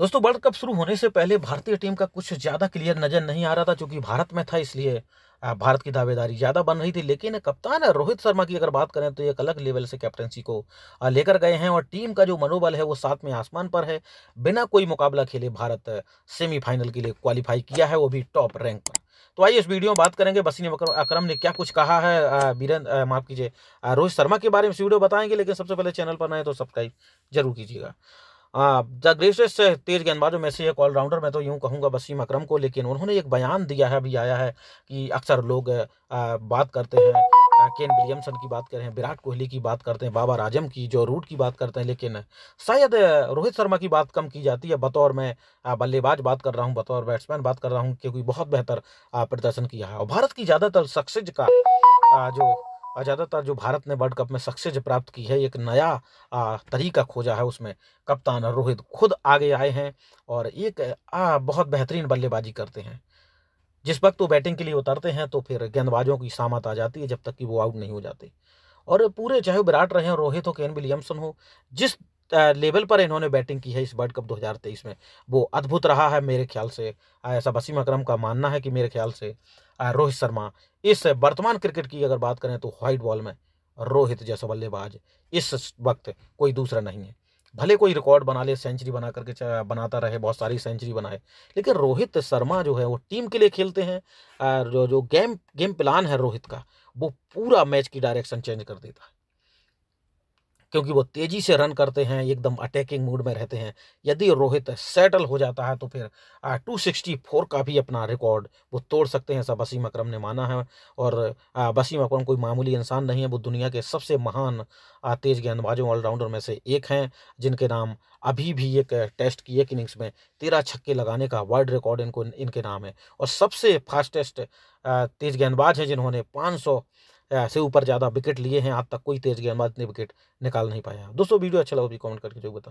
दोस्तों world cup शुरू होने से पहले भारतीय टीम का कुछ ज़्यादा क्लियर नज़र नहीं आ रहा था क्योंकि भारत में था इसलिए भारत की दावेदारी ज़्यादा बन रही थी लेकिन कप्तान रोहित शर्मा की अगर बात करें तो एक अलग लेवल से कैप्टनसी को लेकर गए हैं और टीम का जो मनोबल है वो साथ में आसमान पर है बिना कोई मुकाबला खेले भारत सेमीफाइनल के लिए क्वालिफाई किया है वो भी टॉप रैंक पर तो आइए इस वीडियो में बात करेंगे बसीन अक्रम ने क्या कुछ कहा है बीरन माफ कीजिए रोहित शर्मा के बारे में वीडियो बताएंगे लेकिन सबसे पहले चैनल पर नए तो सब्सक्राइब जरूर कीजिएगा द ग्रेटेस्ट तेज गेंदबाजों में से एक ऑलराउंडर मैं तो यूँ कहूँगा वसीम अकरम को लेकिन उन्होंने एक बयान दिया है अभी आया है कि अक्सर लोग बात करते हैं केन विलियमसन की बात करें विराट कोहली की बात करते हैं बाबर आजम की जो रूट की बात करते हैं लेकिन शायद रोहित शर्मा की बात कम की जाती है बतौर मैं बल्लेबाज बात कर रहा हूँ बतौर बैट्समैन बात कर रहा हूँ क्योंकि बहुत बेहतर प्रदर्शन किया है और भारत की ज़्यादातर सक्सेज का जो और ज़्यादातर जो भारत ने वर्ल्ड कप में सक्सेस प्राप्त की है एक नया आ, तरीका खोजा है उसमें कप्तान रोहित खुद आगे आए हैं और एक आ, बहुत बेहतरीन बल्लेबाजी करते हैं जिस वक्त वो बैटिंग के लिए उतरते हैं तो फिर गेंदबाजों की सामत आ जाती है जब तक कि वो आउट नहीं हो जाते और पूरे चाहे वो विराट रहे हो रोहित हो केन विलियमसन हो जिस लेवल पर इन्होंने बैटिंग की है इस वर्ल्ड कप 2023 में वो अद्भुत रहा है मेरे ख्याल से ऐसा वसीम अक्रम का मानना है कि मेरे ख्याल से रोहित शर्मा इस वर्तमान क्रिकेट की अगर बात करें तो व्हाइट बॉल में रोहित जैसा बल्लेबाज इस वक्त कोई दूसरा नहीं है भले कोई रिकॉर्ड बना ले सेंचुरी बना करके बनाता रहे बहुत सारी सेंचुरी बनाए लेकिन रोहित शर्मा जो है वो टीम के लिए खेलते हैं जो जो गेम गेम प्लान है रोहित का वो पूरा मैच की डायरेक्शन चेंज कर देता है क्योंकि वो तेज़ी से रन करते हैं एकदम अटैकिंग मूड में रहते हैं यदि रोहित सेटल हो जाता है तो फिर टू सिक्सटी फोर का भी अपना रिकॉर्ड वो तोड़ सकते हैं ऐसा वसीम अक्रम ने माना है और वसीम अक्रम कोई मामूली इंसान नहीं है वो दुनिया के सबसे महान तेज़ गेंदबाजों ऑलराउंडर में से एक हैं जिनके नाम अभी भी एक टेस्ट की एक इनिंग्स में तेरह छक्के लगाने का वर्ल्ड रिकॉर्ड इनको इनके नाम है और सबसे फास्टेस्ट तेज़ गेंदबाज हैं जिन्होंने पाँच सौ से ऊपर ज़्यादा विकेट लिए हैं आज तक कोई तेज गेंदबाज ने विकेट निकाल नहीं पाया दोस्तों वीडियो अच्छा लगा तो भी कमेंट करके जो बता